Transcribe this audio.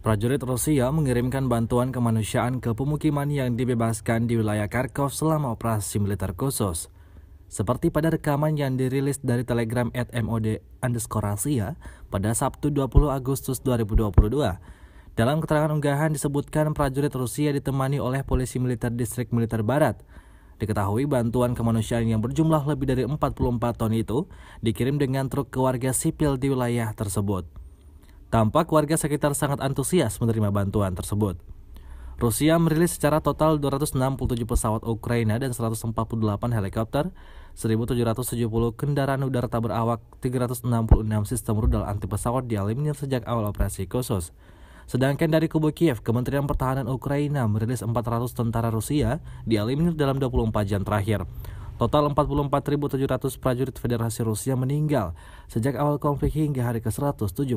Prajurit Rusia mengirimkan bantuan kemanusiaan ke pemukiman yang dibebaskan di wilayah Kharkov selama operasi militer khusus. Seperti pada rekaman yang dirilis dari telegram at MOD underscore Rusia pada Sabtu 20 Agustus 2022. Dalam keterangan unggahan disebutkan prajurit Rusia ditemani oleh polisi militer distrik militer barat. Diketahui bantuan kemanusiaan yang berjumlah lebih dari 44 ton itu dikirim dengan truk ke warga sipil di wilayah tersebut. Tampak warga sekitar sangat antusias menerima bantuan tersebut. Rusia merilis secara total 267 pesawat Ukraina dan 148 helikopter, 1.770 kendaraan udara tak berawak, 366 sistem rudal anti pesawat dieliminir sejak awal operasi khusus. Sedangkan dari kubu Kiev, Kementerian Pertahanan Ukraina merilis 400 tentara Rusia dieliminir dalam 24 jam terakhir. Total 44.700 prajurit Federasi Rusia meninggal sejak awal konflik hingga hari ke-177.